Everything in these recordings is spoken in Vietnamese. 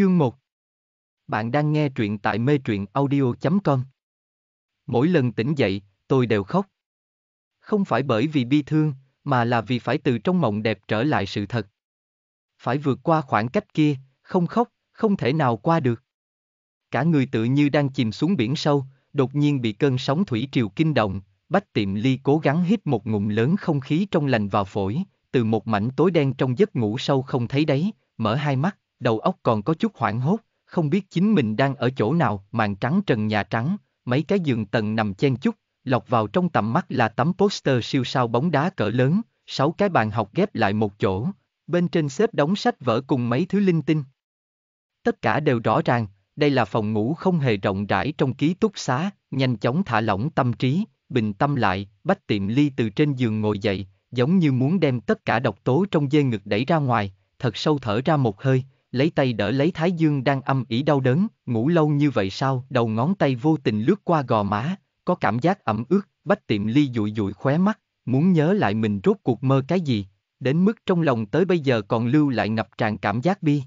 Chương 1 Bạn đang nghe truyện tại mê truyện audio.com Mỗi lần tỉnh dậy, tôi đều khóc. Không phải bởi vì bi thương, mà là vì phải từ trong mộng đẹp trở lại sự thật. Phải vượt qua khoảng cách kia, không khóc, không thể nào qua được. Cả người tự như đang chìm xuống biển sâu, đột nhiên bị cơn sóng thủy triều kinh động, bách tiệm ly cố gắng hít một ngụm lớn không khí trong lành vào phổi, từ một mảnh tối đen trong giấc ngủ sâu không thấy đấy, mở hai mắt, đầu óc còn có chút hoảng hốt, không biết chính mình đang ở chỗ nào, màn trắng trần nhà trắng, mấy cái giường tầng nằm chen chúc, lọc vào trong tầm mắt là tấm poster siêu sao bóng đá cỡ lớn, sáu cái bàn học ghép lại một chỗ, bên trên xếp đóng sách vở cùng mấy thứ linh tinh. Tất cả đều rõ ràng, đây là phòng ngủ không hề rộng rãi trong ký túc xá, nhanh chóng thả lỏng tâm trí, bình tâm lại, bách tiệm ly từ trên giường ngồi dậy, giống như muốn đem tất cả độc tố trong dê ngực đẩy ra ngoài, thật sâu thở ra một hơi, lấy tay đỡ lấy Thái Dương đang âm ỉ đau đớn, ngủ lâu như vậy sao, đầu ngón tay vô tình lướt qua gò má, có cảm giác ẩm ướt, bách tiệm ly dụi dụi khóe mắt, muốn nhớ lại mình rốt cuộc mơ cái gì, đến mức trong lòng tới bây giờ còn lưu lại ngập tràn cảm giác bi.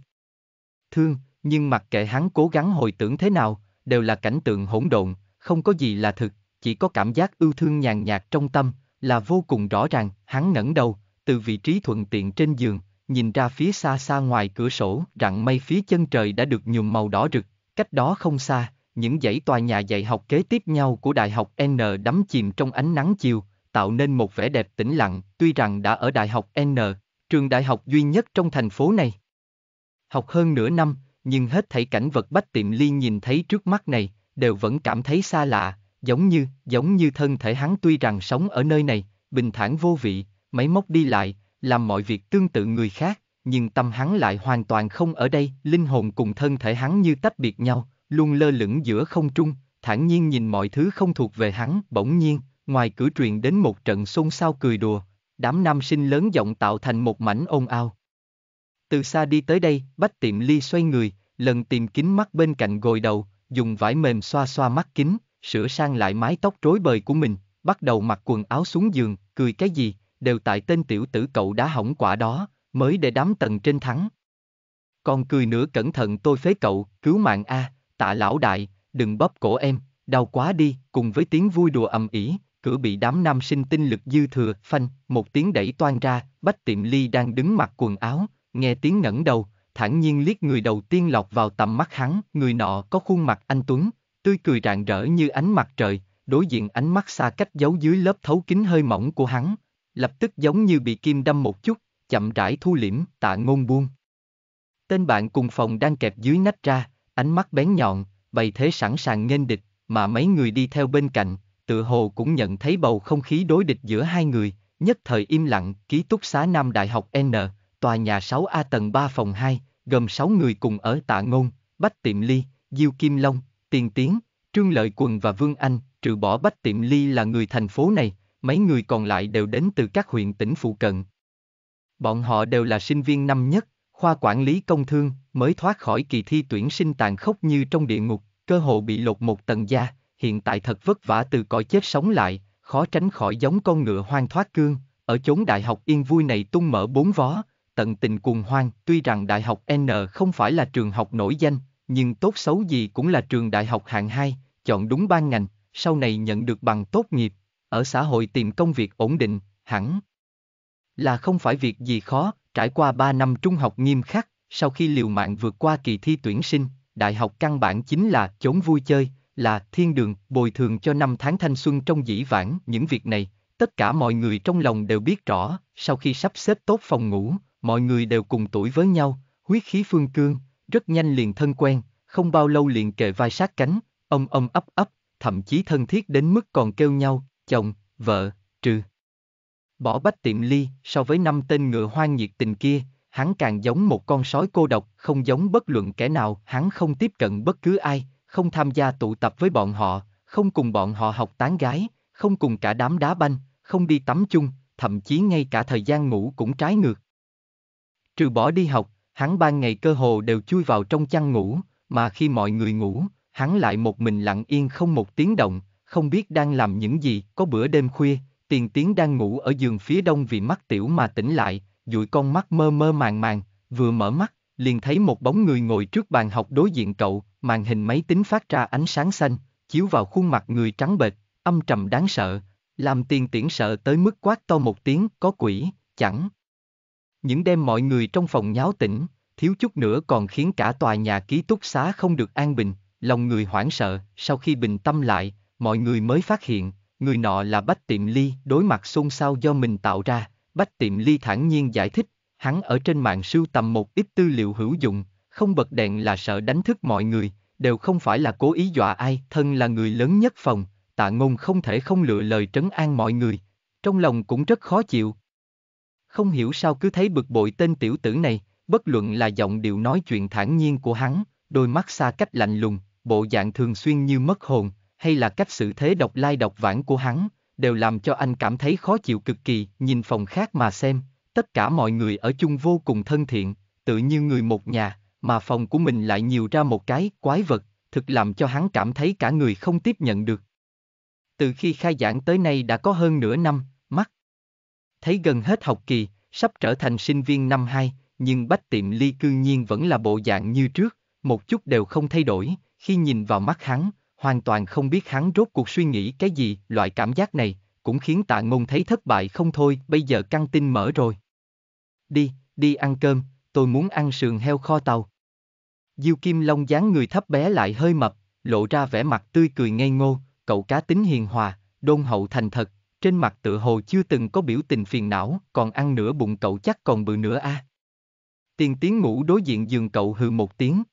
Thương, nhưng mặc kệ hắn cố gắng hồi tưởng thế nào, đều là cảnh tượng hỗn độn, không có gì là thực, chỉ có cảm giác ưu thương nhàn nhạt trong tâm, là vô cùng rõ ràng, hắn ngẩng đầu, từ vị trí thuận tiện trên giường, nhìn ra phía xa xa ngoài cửa sổ, rặng mây phía chân trời đã được nhuộm màu đỏ rực, cách đó không xa, những dãy tòa nhà dạy học kế tiếp nhau của Đại học N đắm chìm trong ánh nắng chiều, tạo nên một vẻ đẹp tĩnh lặng, tuy rằng đã ở Đại học N, trường đại học duy nhất trong thành phố này. Học hơn nửa năm, nhưng hết thảy cảnh vật bách tiệm ly nhìn thấy trước mắt này, đều vẫn cảm thấy xa lạ, giống như, giống như thân thể hắn tuy rằng sống ở nơi này, bình thản vô vị, máy móc đi lại, làm mọi việc tương tự người khác, nhưng tâm hắn lại hoàn toàn không ở đây, linh hồn cùng thân thể hắn như tách biệt nhau, luôn lơ lửng giữa không trung, thản nhiên nhìn mọi thứ không thuộc về hắn, bỗng nhiên, ngoài cửa truyền đến một trận xôn xao cười đùa, đám nam sinh lớn giọng tạo thành một mảnh ồn ào. Từ xa đi tới đây, bách tiệm ly xoay người, lần tìm kính mắt bên cạnh gồi đầu, dùng vải mềm xoa xoa mắt kính, sửa sang lại mái tóc rối bời của mình, bắt đầu mặc quần áo xuống giường, cười cái gì, đều tại tên tiểu tử cậu đã hỏng quả đó, mới để đám tầng trên thắng. Còn cười nữa cẩn thận tôi phế cậu, cứu mạng a, tạ lão đại, đừng bóp cổ em, đau quá đi, cùng với tiếng vui đùa ầm ĩ, cửa bị đám nam sinh tinh lực dư thừa, phanh, một tiếng đẩy toan ra, bách tiệm ly đang đứng mặc quần áo, nghe tiếng ngẩng đầu, thản nhiên liếc người đầu tiên lọt vào tầm mắt hắn, người nọ có khuôn mặt anh Tuấn, tươi cười rạng rỡ như ánh mặt trời, đối diện ánh mắt xa cách giấu dưới lớp thấu kính hơi mỏng của hắn, lập tức giống như bị kim đâm một chút, chậm rãi thu liễm, tạ ngôn buông. Tên bạn cùng phòng đang kẹp dưới nách ra, ánh mắt bén nhọn, bày thế sẵn sàng nghênh địch, mà mấy người đi theo bên cạnh, tự hồ cũng nhận thấy bầu không khí đối địch giữa hai người, nhất thời im lặng, ký túc xá Nam Đại học N, tòa nhà 6A tầng 3 phòng 2, gồm 6 người cùng ở tạ ngôn, Bách Tiệm Ly, Diêu Kim Long, Tiền Tiến, Trương Lợi Quần và Vương Anh, trừ bỏ Bách Tiệm Ly là người thành phố này, mấy người còn lại đều đến từ các huyện tỉnh phụ cận. Bọn họ đều là sinh viên năm nhất, khoa quản lý công thương, mới thoát khỏi kỳ thi tuyển sinh tàn khốc như trong địa ngục, cơ hồ bị lột một tầng da, hiện tại thật vất vả từ cõi chết sống lại, khó tránh khỏi giống con ngựa hoang thoát cương, ở chốn đại học yên vui này tung mở bốn vó, tận tình cuồng hoang, tuy rằng đại học N không phải là trường học nổi danh, nhưng tốt xấu gì cũng là trường đại học hạng 2, chọn đúng ban ngành, sau này nhận được bằng tốt nghiệp, ở xã hội tìm công việc ổn định, hẳn là không phải việc gì khó, trải qua 3 năm trung học nghiêm khắc, sau khi liều mạng vượt qua kỳ thi tuyển sinh, đại học căn bản chính là chốn vui chơi, là thiên đường, bồi thường cho năm tháng thanh xuân trong dĩ vãng những việc này, tất cả mọi người trong lòng đều biết rõ, sau khi sắp xếp tốt phòng ngủ, mọi người đều cùng tuổi với nhau, huyết khí phương cương, rất nhanh liền thân quen, không bao lâu liền kề vai sát cánh, ông ông ấp ấp, thậm chí thân thiết đến mức còn kêu nhau, chồng, vợ, trừ. Bỏ bách tiệm ly, so với năm tên ngựa hoang nhiệt tình kia, hắn càng giống một con sói cô độc, không giống bất luận kẻ nào, hắn không tiếp cận bất cứ ai, không tham gia tụ tập với bọn họ, không cùng bọn họ học tán gái, không cùng cả đám đá banh, không đi tắm chung, thậm chí ngay cả thời gian ngủ cũng trái ngược. Trừ bỏ đi học, hắn ban ngày cơ hồ đều chui vào trong chăn ngủ, mà khi mọi người ngủ, hắn lại một mình lặng yên không một tiếng động, không biết đang làm những gì, có bữa đêm khuya, tiền tiến đang ngủ ở giường phía đông vì mắt tiểu mà tỉnh lại, dụi con mắt mơ mơ màng màng, vừa mở mắt, liền thấy một bóng người ngồi trước bàn học đối diện cậu, màn hình máy tính phát ra ánh sáng xanh, chiếu vào khuôn mặt người trắng bệch, âm trầm đáng sợ, làm tiền tiễn sợ tới mức quát to một tiếng, có quỷ, chẳng. Những đêm mọi người trong phòng nháo tỉnh, thiếu chút nữa còn khiến cả tòa nhà ký túc xá không được an bình, lòng người hoảng sợ, sau khi bình tâm lại, mọi người mới phát hiện, người nọ là Bách Tiệm Ly đối mặt xôn xao do mình tạo ra, Bách Tiệm Ly thản nhiên giải thích, hắn ở trên mạng sưu tầm một ít tư liệu hữu dụng, không bật đèn là sợ đánh thức mọi người, đều không phải là cố ý dọa ai, thân là người lớn nhất phòng, tạ ngôn không thể không lựa lời trấn an mọi người, trong lòng cũng rất khó chịu. Không hiểu sao cứ thấy bực bội tên tiểu tử này, bất luận là giọng điệu nói chuyện thản nhiên của hắn, đôi mắt xa cách lạnh lùng, bộ dạng thường xuyên như mất hồn, hay là cách xử thế độc lai độc vãng của hắn, đều làm cho anh cảm thấy khó chịu cực kỳ, nhìn phòng khác mà xem, tất cả mọi người ở chung vô cùng thân thiện, tự như người một nhà, mà phòng của mình lại nhiều ra một cái quái vật, thực làm cho hắn cảm thấy cả người không tiếp nhận được. Từ khi khai giảng tới nay đã có hơn nửa năm, mắt. Thấy gần hết học kỳ, sắp trở thành sinh viên năm 2, nhưng bách tiệm ly cư nhiên vẫn là bộ dạng như trước, một chút đều không thay đổi, khi nhìn vào mắt hắn, hoàn toàn không biết hắn rốt cuộc suy nghĩ cái gì, loại cảm giác này, cũng khiến tạ ngôn thấy thất bại không thôi, bây giờ căng tin mở rồi. Đi, đi ăn cơm, tôi muốn ăn sườn heo kho tàu. Diêu Kim Long dáng người thấp bé lại hơi mập, lộ ra vẻ mặt tươi cười ngây ngô, cậu cá tính hiền hòa, đôn hậu thành thật, trên mặt tựa hồ chưa từng có biểu tình phiền não, còn ăn nửa bụng cậu chắc còn bự nữa a. À. Tiền tiến ngủ đối diện giường cậu hừ một tiếng.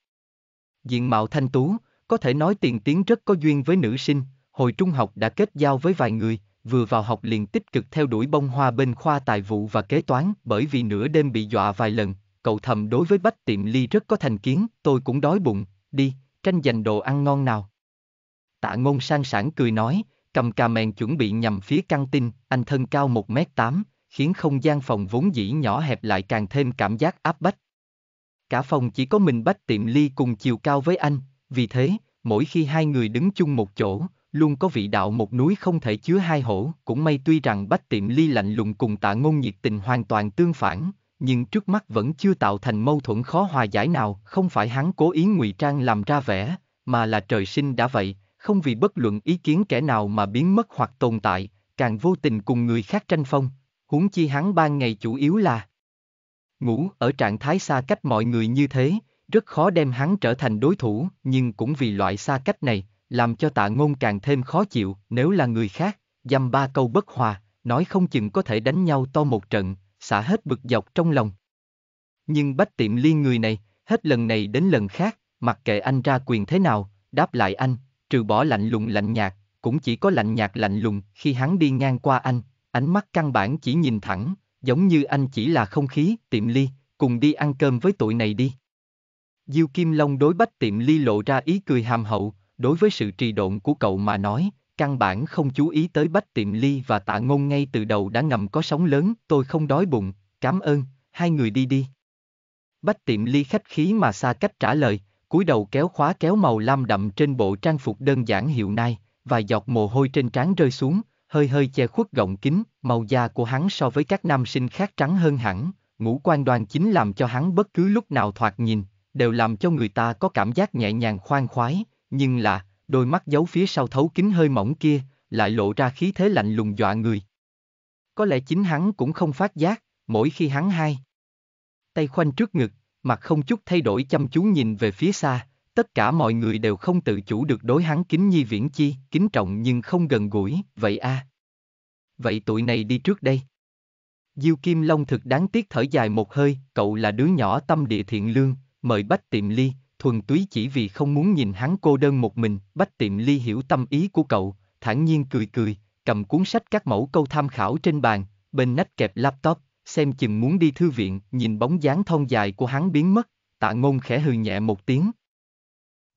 Diện mạo thanh tú, có thể nói tiền tiến rất có duyên với nữ sinh, hồi trung học đã kết giao với vài người, vừa vào học liền tích cực theo đuổi bông hoa bên khoa tài vụ và kế toán bởi vì nửa đêm bị dọa vài lần, cậu thầm đối với bách tiệm ly rất có thành kiến, tôi cũng đói bụng, đi, tranh giành đồ ăn ngon nào. Tạ ngôn sang sảng cười nói, cầm cà mèn chuẩn bị nhằm phía căng tin, anh thân cao 1m8, khiến không gian phòng vốn dĩ nhỏ hẹp lại càng thêm cảm giác áp bách. Cả phòng chỉ có mình bách tiệm ly cùng chiều cao với anh, vì thế, mỗi khi hai người đứng chung một chỗ, luôn có vị đạo một núi không thể chứa hai hổ, cũng may tuy rằng Bách Tiệm Ly lạnh lùng cùng tạ ngôn nhiệt tình hoàn toàn tương phản, nhưng trước mắt vẫn chưa tạo thành mâu thuẫn khó hòa giải nào, không phải hắn cố ý ngụy trang làm ra vẻ, mà là trời sinh đã vậy, không vì bất luận ý kiến kẻ nào mà biến mất hoặc tồn tại, càng vô tình cùng người khác tranh phong, huống chi hắn ban ngày chủ yếu là ngủ ở trạng thái xa cách mọi người như thế, rất khó đem hắn trở thành đối thủ, nhưng cũng vì loại xa cách này, làm cho tạ ngôn càng thêm khó chịu, nếu là người khác, dăm ba câu bất hòa, nói không chừng có thể đánh nhau to một trận, xả hết bực dọc trong lòng. Nhưng bách tiệm liên người này, hết lần này đến lần khác, mặc kệ anh ra quyền thế nào, đáp lại anh, trừ bỏ lạnh lùng lạnh nhạt, cũng chỉ có lạnh nhạt lạnh lùng khi hắn đi ngang qua anh, ánh mắt căn bản chỉ nhìn thẳng, giống như anh chỉ là không khí, tiệm ly, cùng đi ăn cơm với tụi này đi. Diêu Kim Long đối Bách Tiệm Ly lộ ra ý cười hàm hậu, đối với sự trì độn của cậu mà nói, căn bản không chú ý tới Bách Tiệm Ly và Tạ Ngôn ngay từ đầu đã ngầm có sóng lớn, tôi không đói bụng, cảm ơn, hai người đi đi. Bách Tiệm Ly khách khí mà xa cách trả lời, cúi đầu kéo khóa kéo màu lam đậm trên bộ trang phục đơn giản hiệu nai, vài giọt mồ hôi trên trán rơi xuống, hơi hơi che khuất gọng kính, màu da của hắn so với các nam sinh khác trắng hơn hẳn, ngũ quan đoàn chính làm cho hắn bất cứ lúc nào thoạt nhìn, đều làm cho người ta có cảm giác nhẹ nhàng khoan khoái, nhưng là, đôi mắt giấu phía sau thấu kính hơi mỏng kia, lại lộ ra khí thế lạnh lùng dọa người. Có lẽ chính hắn cũng không phát giác, mỗi khi hắn hai. Tay khoanh trước ngực, mặt không chút thay đổi chăm chú nhìn về phía xa, tất cả mọi người đều không tự chủ được đối hắn kính nhi viễn chi, kính trọng nhưng không gần gũi, vậy a. À. Vậy tụi này đi trước đây. Diêu Kim Long thực đáng tiếc thở dài một hơi, cậu là đứa nhỏ tâm địa thiện lương, mời Bách Tiệm Ly, thuần túy chỉ vì không muốn nhìn hắn cô đơn một mình, Bách Tiệm Ly hiểu tâm ý của cậu, thản nhiên cười cười, cầm cuốn sách các mẫu câu tham khảo trên bàn, bên nách kẹp laptop, xem chừng muốn đi thư viện, nhìn bóng dáng thon dài của hắn biến mất, tạ ngôn khẽ hừ nhẹ một tiếng.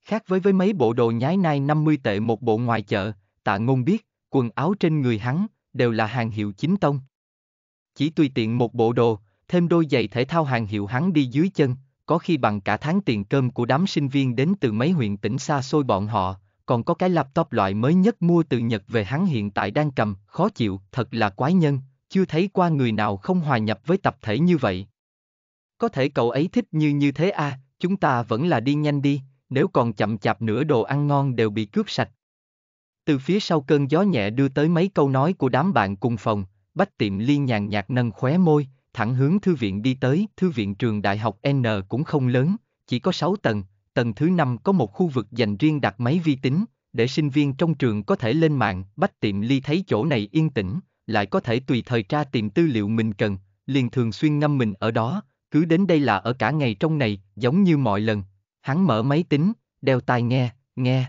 Khác với với mấy bộ đồ nhái nai 50 tệ một bộ ngoài chợ, tạ ngôn biết, quần áo trên người hắn, đều là hàng hiệu chính tông. Chỉ tùy tiện một bộ đồ, thêm đôi giày thể thao hàng hiệu hắn đi dưới chân, có khi bằng cả tháng tiền cơm của đám sinh viên đến từ mấy huyện tỉnh xa xôi bọn họ, còn có cái laptop loại mới nhất mua từ Nhật về hắn hiện tại đang cầm, khó chịu, thật là quái nhân, chưa thấy qua người nào không hòa nhập với tập thể như vậy. Có thể cậu ấy thích như như thế à, chúng ta vẫn là đi nhanh đi, nếu còn chậm chạp nữa đồ ăn ngon đều bị cướp sạch. Từ phía sau cơn gió nhẹ đưa tới mấy câu nói của đám bạn cùng phòng, bách tiệm ly nhàn nhạt nâng khóe môi, thẳng hướng thư viện đi tới, thư viện trường đại học N cũng không lớn, chỉ có 6 tầng, tầng thứ 5 có một khu vực dành riêng đặt máy vi tính, để sinh viên trong trường có thể lên mạng, bách tiệm ly thấy chỗ này yên tĩnh, lại có thể tùy thời tra tìm tư liệu mình cần, liền thường xuyên ngâm mình ở đó, cứ đến đây là ở cả ngày trong này, giống như mọi lần. Hắn mở máy tính, đeo tai nghe, nghe.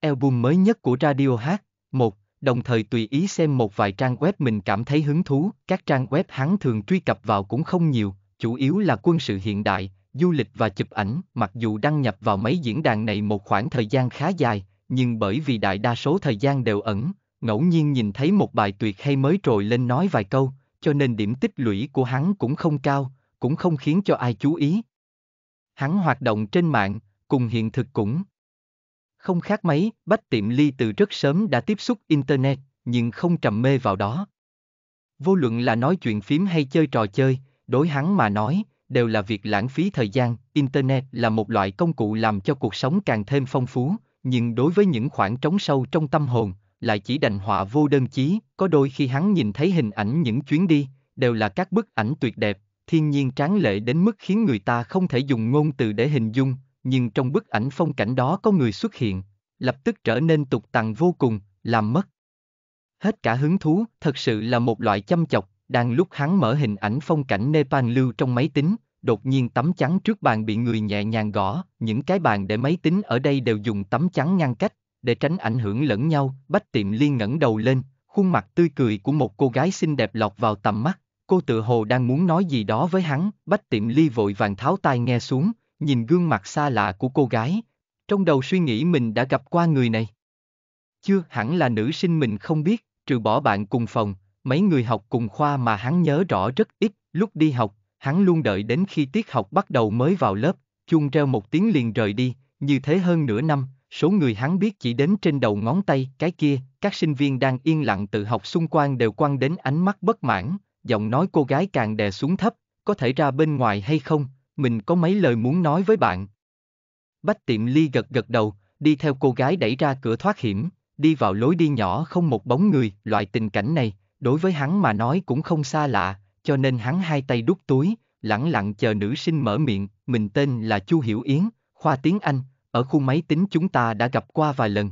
Album mới nhất của Radio Hát, một đồng thời tùy ý xem một vài trang web mình cảm thấy hứng thú, các trang web hắn thường truy cập vào cũng không nhiều, chủ yếu là quân sự hiện đại, du lịch và chụp ảnh, mặc dù đăng nhập vào mấy diễn đàn này một khoảng thời gian khá dài, nhưng bởi vì đại đa số thời gian đều ẩn, ngẫu nhiên nhìn thấy một bài tuyệt hay mới trồi lên nói vài câu, cho nên điểm tích lũy của hắn cũng không cao, cũng không khiến cho ai chú ý. Hắn hoạt động trên mạng, cùng hiện thực cũng không khác mấy, Bách Tiệm Ly từ rất sớm đã tiếp xúc Internet, nhưng không trầm mê vào đó. Vô luận là nói chuyện phím hay chơi trò chơi, đối hắn mà nói, đều là việc lãng phí thời gian. Internet là một loại công cụ làm cho cuộc sống càng thêm phong phú, nhưng đối với những khoảng trống sâu trong tâm hồn, lại chỉ đành họa vô đơn chí. Có đôi khi hắn nhìn thấy hình ảnh những chuyến đi, đều là các bức ảnh tuyệt đẹp, thiên nhiên tráng lệ đến mức khiến người ta không thể dùng ngôn từ để hình dung, nhưng trong bức ảnh phong cảnh đó có người xuất hiện, lập tức trở nên tục tằn vô cùng, làm mất. Hết cả hứng thú, thật sự là một loại chăm chọc, đang lúc hắn mở hình ảnh phong cảnh Nepal lưu trong máy tính, đột nhiên tấm chắn trước bàn bị người nhẹ nhàng gõ, những cái bàn để máy tính ở đây đều dùng tấm chắn ngăn cách, để tránh ảnh hưởng lẫn nhau, bách tiệm liên ngẩng đầu lên, khuôn mặt tươi cười của một cô gái xinh đẹp lọt vào tầm mắt, cô tự hồ đang muốn nói gì đó với hắn, bách tiệm ly vội vàng tháo tai nghe xuống, nhìn gương mặt xa lạ của cô gái, trong đầu suy nghĩ mình đã gặp qua người này. Chưa hẳn là nữ sinh mình không biết, trừ bỏ bạn cùng phòng, mấy người học cùng khoa mà hắn nhớ rõ rất ít, lúc đi học, hắn luôn đợi đến khi tiết học bắt đầu mới vào lớp, chuông reo một tiếng liền rời đi, như thế hơn nửa năm, số người hắn biết chỉ đến trên đầu ngón tay, cái kia, các sinh viên đang yên lặng tự học xung quanh đều quăng đến ánh mắt bất mãn, giọng nói cô gái càng đè xuống thấp, có thể ra bên ngoài hay không, mình có mấy lời muốn nói với bạn. Bách tiệm ly gật gật đầu, đi theo cô gái đẩy ra cửa thoát hiểm, đi vào lối đi nhỏ không một bóng người, loại tình cảnh này, đối với hắn mà nói cũng không xa lạ, cho nên hắn hai tay đút túi, lẳng lặng chờ nữ sinh mở miệng, mình tên là Chu Hiểu Yến, khoa tiếng Anh, ở khu máy tính chúng ta đã gặp qua vài lần.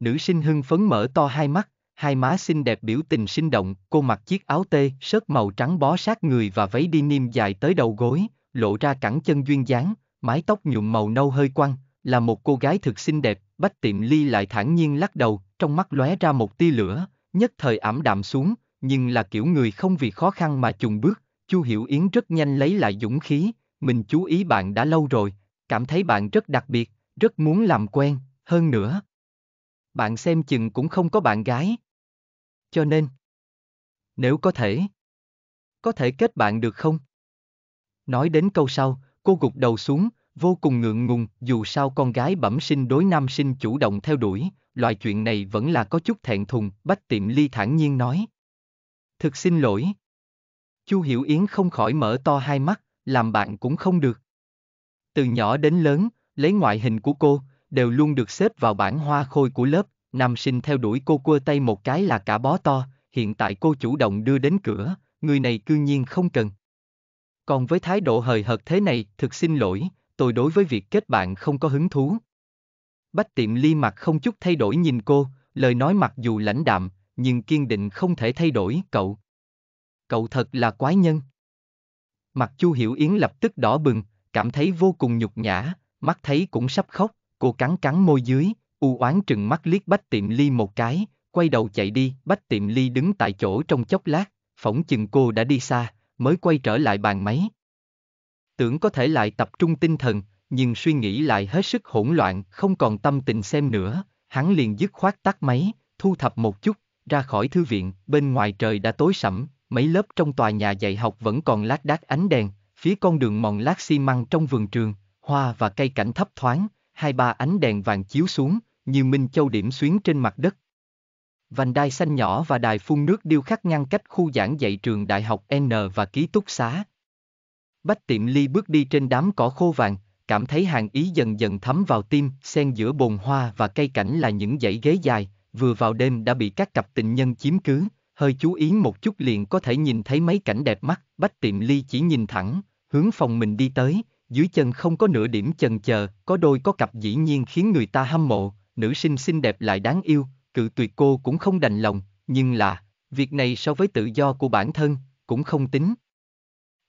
Nữ sinh hưng phấn mở to hai mắt, hai má xinh đẹp biểu tình sinh động, cô mặc chiếc áo tê, sớt màu trắng bó sát người và váy đi niêm dài tới đầu gối, lộ ra cẳng chân duyên dáng, mái tóc nhuộm màu nâu hơi quăng, là một cô gái thực xinh đẹp, Bách Tiệm Ly lại thản nhiên lắc đầu, trong mắt lóe ra một tia lửa, nhất thời ảm đạm xuống, nhưng là kiểu người không vì khó khăn mà chùng bước, Chu Hiểu Yến rất nhanh lấy lại dũng khí, mình chú ý bạn đã lâu rồi, cảm thấy bạn rất đặc biệt, rất muốn làm quen, hơn nữa. Bạn xem chừng cũng không có bạn gái. Cho nên, nếu có thể, có thể kết bạn được không? Nói đến câu sau, cô gục đầu xuống, vô cùng ngượng ngùng, dù sao con gái bẩm sinh đối nam sinh chủ động theo đuổi, loại chuyện này vẫn là có chút thẹn thùng, Bách Tiệm Ly thản nhiên nói. Thực xin lỗi. Chu Hiểu Yến không khỏi mở to hai mắt, làm bạn cũng không được. Từ nhỏ đến lớn, lấy ngoại hình của cô, đều luôn được xếp vào bảng hoa khôi của lớp, nam sinh theo đuổi cô quơ tay một cái là cả bó to, hiện tại cô chủ động đưa đến cửa, người này cư nhiên không cần. Còn với thái độ hời hợt thế này, thực xin lỗi, tôi đối với việc kết bạn không có hứng thú. Bách tiệm ly mặt không chút thay đổi nhìn cô, lời nói mặc dù lãnh đạm, nhưng kiên định không thể thay đổi, cậu. Cậu thật là quái nhân. Mặt Chu Hiểu Yến lập tức đỏ bừng, cảm thấy vô cùng nhục nhã, mắt thấy cũng sắp khóc, cô cắn cắn môi dưới, u oán trừng mắt liếc Bách Tiệm Ly một cái, quay đầu chạy đi, Bách Tiệm Ly đứng tại chỗ trong chốc lát, phỏng chừng cô đã đi xa, mới quay trở lại bàn máy. Tưởng có thể lại tập trung tinh thần, nhưng suy nghĩ lại hết sức hỗn loạn, không còn tâm tình xem nữa, hắn liền dứt khoát tắt máy, thu thập một chút, ra khỏi thư viện, bên ngoài trời đã tối sẫm, mấy lớp trong tòa nhà dạy học vẫn còn lát đác ánh đèn, phía con đường mòn lát xi măng trong vườn trường, hoa và cây cảnh thấp thoáng, hai ba ánh đèn vàng chiếu xuống, như minh châu điểm xuyến trên mặt đất, vành đai xanh nhỏ và đài phun nước điêu khắc ngăn cách khu giảng dạy trường đại học N và ký túc xá. Bách tiệm ly bước đi trên đám cỏ khô vàng, cảm thấy hàng ý dần dần thấm vào tim, xen giữa bồn hoa và cây cảnh là những dãy ghế dài, vừa vào đêm đã bị các cặp tình nhân chiếm cứ, hơi chú ý một chút liền có thể nhìn thấy mấy cảnh đẹp mắt, bách tiệm ly chỉ nhìn thẳng, hướng phòng mình đi tới, dưới chân không có nửa điểm chần chờ, có đôi có cặp dĩ nhiên khiến người ta hâm mộ, nữ sinh xinh đẹp lại đáng yêu, cự tuyệt cô cũng không đành lòng, nhưng là, việc này so với tự do của bản thân, cũng không tính.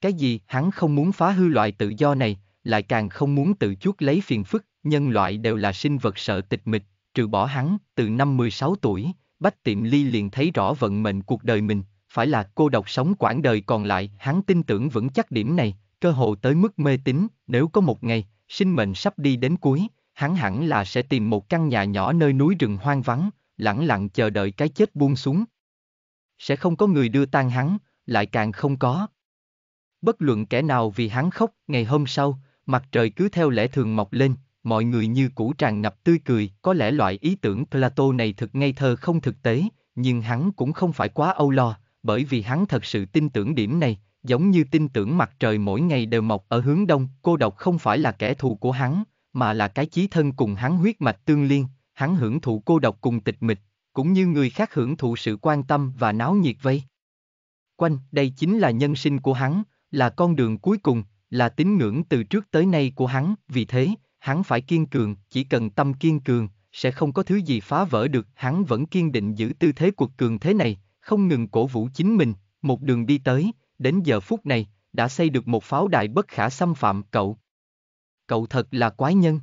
Cái gì hắn không muốn phá hư loại tự do này, lại càng không muốn tự chuốc lấy phiền phức, nhân loại đều là sinh vật sợ tịch mịch, trừ bỏ hắn, từ năm 16 tuổi, Bách Tiệm Ly liền thấy rõ vận mệnh cuộc đời mình, phải là cô độc sống quãng đời còn lại, hắn tin tưởng vững chắc điểm này, cơ hồ tới mức mê tín, nếu có một ngày, sinh mệnh sắp đi đến cuối, hắn hẳn là sẽ tìm một căn nhà nhỏ nơi núi rừng hoang vắng, lẳng lặng chờ đợi cái chết buông xuống. Sẽ không có người đưa tan hắn, lại càng không có. Bất luận kẻ nào vì hắn khóc, ngày hôm sau, mặt trời cứ theo lẽ thường mọc lên, mọi người như cũ tràn ngập tươi cười, có lẽ loại ý tưởng Plato này thực ngây thơ không thực tế, nhưng hắn cũng không phải quá âu lo, bởi vì hắn thật sự tin tưởng điểm này, giống như tin tưởng mặt trời mỗi ngày đều mọc ở hướng đông, cô độc không phải là kẻ thù của hắn, mà là cái chí thân cùng hắn huyết mạch tương liên, hắn hưởng thụ cô độc cùng tịch mịch, cũng như người khác hưởng thụ sự quan tâm và náo nhiệt vây. Quanh, đây chính là nhân sinh của hắn, là con đường cuối cùng, là tín ngưỡng từ trước tới nay của hắn, vì thế, hắn phải kiên cường, chỉ cần tâm kiên cường, sẽ không có thứ gì phá vỡ được, hắn vẫn kiên định giữ tư thế cuộc cường thế này, không ngừng cổ vũ chính mình, một đường đi tới, đến giờ phút này, đã xây được một pháo đài bất khả xâm phạm cậu. Cậu thật là quái nhân.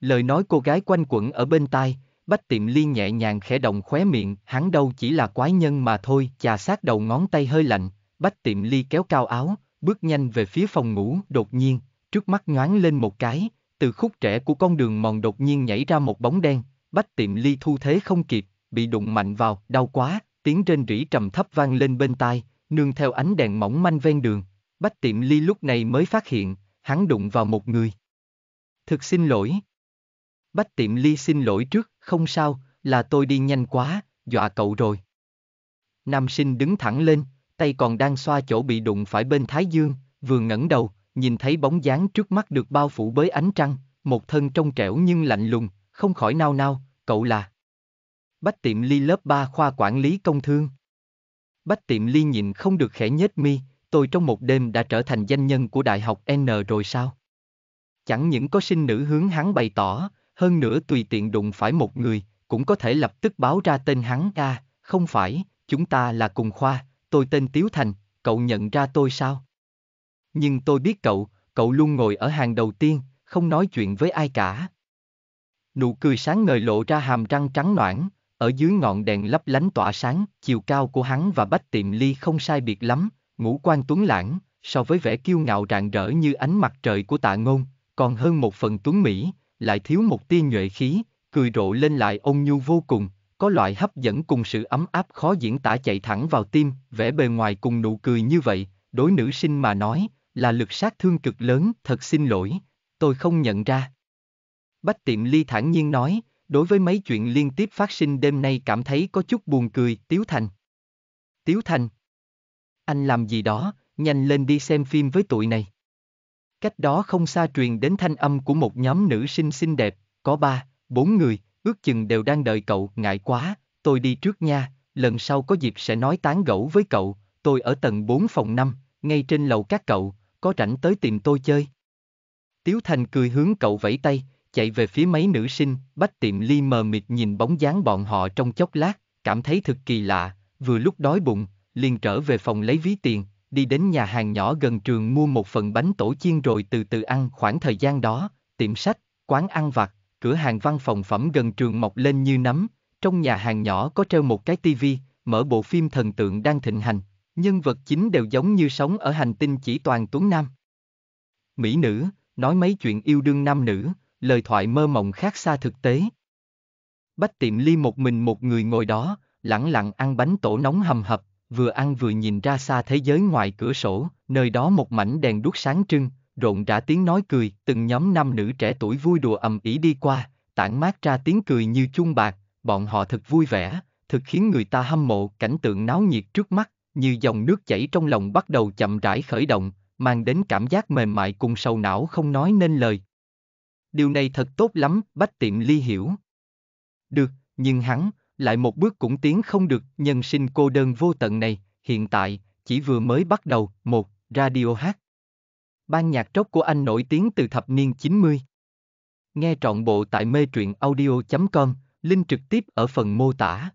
Lời nói cô gái quanh quẩn ở bên tai, Bách tiệm ly nhẹ nhàng khẽ động khóe miệng, hắn đâu chỉ là quái nhân mà thôi, chà sát đầu ngón tay hơi lạnh, bách tiệm ly kéo cao áo, bước nhanh về phía phòng ngủ, đột nhiên, trước mắt nhoáng lên một cái, từ khúc trẻ của con đường mòn đột nhiên nhảy ra một bóng đen, bách tiệm ly thu thế không kịp, bị đụng mạnh vào, đau quá, tiếng trên rỉ trầm thấp vang lên bên tai, nương theo ánh đèn mỏng manh ven đường, bách tiệm ly lúc này mới phát hiện, hắn đụng vào một người. Thực xin lỗi, Bách tiệm ly xin lỗi trước, không sao, là tôi đi nhanh quá, dọa cậu rồi. Nam sinh đứng thẳng lên, tay còn đang xoa chỗ bị đụng phải bên thái dương, vừa ngẩng đầu, nhìn thấy bóng dáng trước mắt được bao phủ bởi ánh trăng, một thân trong trẻo nhưng lạnh lùng, không khỏi nao nao, cậu là. Bách tiệm ly lớp 3 khoa quản lý công thương. Bách tiệm ly nhìn không được khẽ nhếch mi, tôi trong một đêm đã trở thành danh nhân của đại học N rồi sao? Chẳng những có sinh nữ hướng hắn bày tỏ, hơn nữa tùy tiện đụng phải một người, cũng có thể lập tức báo ra tên hắn a, à, không phải, chúng ta là cùng khoa, tôi tên Tiếu Thành, cậu nhận ra tôi sao? Nhưng tôi biết cậu, cậu luôn ngồi ở hàng đầu tiên, không nói chuyện với ai cả. Nụ cười sáng ngời lộ ra hàm răng trắng noãn, ở dưới ngọn đèn lấp lánh tỏa sáng, chiều cao của hắn và bách tiệm ly không sai biệt lắm, ngũ quan tuấn lãng, so với vẻ kiêu ngạo rạng rỡ như ánh mặt trời của tạ ngôn, còn hơn một phần tuấn Mỹ, lại thiếu một tia nhuệ khí, cười rộ lên lại ôn nhu vô cùng, có loại hấp dẫn cùng sự ấm áp khó diễn tả chạy thẳng vào tim, vẻ bề ngoài cùng nụ cười như vậy, đối nữ sinh mà nói, là lực sát thương cực lớn, thật xin lỗi, tôi không nhận ra. Bách tiệm ly thản nhiên nói, đối với mấy chuyện liên tiếp phát sinh đêm nay cảm thấy có chút buồn cười, Tiếu Thành. Tiếu Thành. Anh làm gì đó, nhanh lên đi xem phim với tụi này. Cách đó không xa truyền đến thanh âm của một nhóm nữ sinh xinh đẹp, có ba, bốn người, ước chừng đều đang đợi cậu, ngại quá, tôi đi trước nha, lần sau có dịp sẽ nói tán gẫu với cậu, tôi ở tầng 4 phòng 5, ngay trên lầu các cậu, có rảnh tới tìm tôi chơi. Tiếu Thành cười hướng cậu vẫy tay, chạy về phía mấy nữ sinh, bách tiệm ly mờ mịt nhìn bóng dáng bọn họ trong chốc lát, cảm thấy thực kỳ lạ, vừa lúc đói bụng, liền trở về phòng lấy ví tiền, đi đến nhà hàng nhỏ gần trường mua một phần bánh tổ chiên rồi từ từ ăn khoảng thời gian đó, tiệm sách, quán ăn vặt, cửa hàng văn phòng phẩm gần trường mọc lên như nấm, trong nhà hàng nhỏ có treo một cái tivi, mở bộ phim thần tượng đang thịnh hành, nhân vật chính đều giống như sống ở hành tinh chỉ toàn tuấn nam. Mỹ nữ, nói mấy chuyện yêu đương nam nữ, lời thoại mơ mộng khác xa thực tế. Bách tiệm ly một mình một người ngồi đó, lẳng lặng ăn bánh tổ nóng hầm hập, vừa ăn vừa nhìn ra xa thế giới ngoài cửa sổ, nơi đó một mảnh đèn đuốc sáng trưng, rộn rã tiếng nói cười, từng nhóm nam nữ trẻ tuổi vui đùa ầm ĩ đi qua, tản mát ra tiếng cười như chuông bạc, bọn họ thật vui vẻ, thực khiến người ta hâm mộ cảnh tượng náo nhiệt trước mắt, như dòng nước chảy trong lòng bắt đầu chậm rãi khởi động, mang đến cảm giác mềm mại cùng sầu não không nói nên lời. Điều này thật tốt lắm, Bách Tiệm Ly hiểu. Được, nhưng hắn, lại một bước cũng tiến không được, nhân sinh cô đơn vô tận này, hiện tại, chỉ vừa mới bắt đầu, một, radio hát. Ban nhạc trốc của anh nổi tiếng từ thập niên 90. Nghe trọn bộ tại mê truyện audio.com, link trực tiếp ở phần mô tả.